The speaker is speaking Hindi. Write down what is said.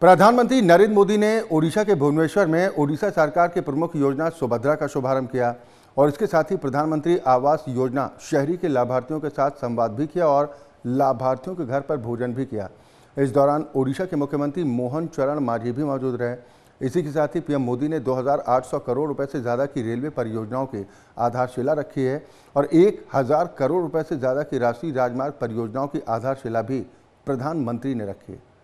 प्रधानमंत्री नरेंद्र मोदी ने ओडिशा के भुवनेश्वर में ओडिशा सरकार के प्रमुख योजना सुभद्रा का शुभारंभ किया और इसके साथ ही प्रधानमंत्री आवास योजना शहरी के लाभार्थियों के साथ संवाद भी किया और लाभार्थियों के घर पर भोजन भी किया इस दौरान ओडिशा के मुख्यमंत्री मोहन चरण मांझी भी मौजूद रहे इसी के साथ ही पीएम मोदी ने 2,800 करोड़ रुपए से ज़्यादा की रेलवे परियोजनाओं की आधारशिला रखी है और 1,000 करोड़ रुपए से ज़्यादा की राष्ट्रीय राजमार्ग परियोजनाओं की आधारशिला भी प्रधानमंत्री ने रखी है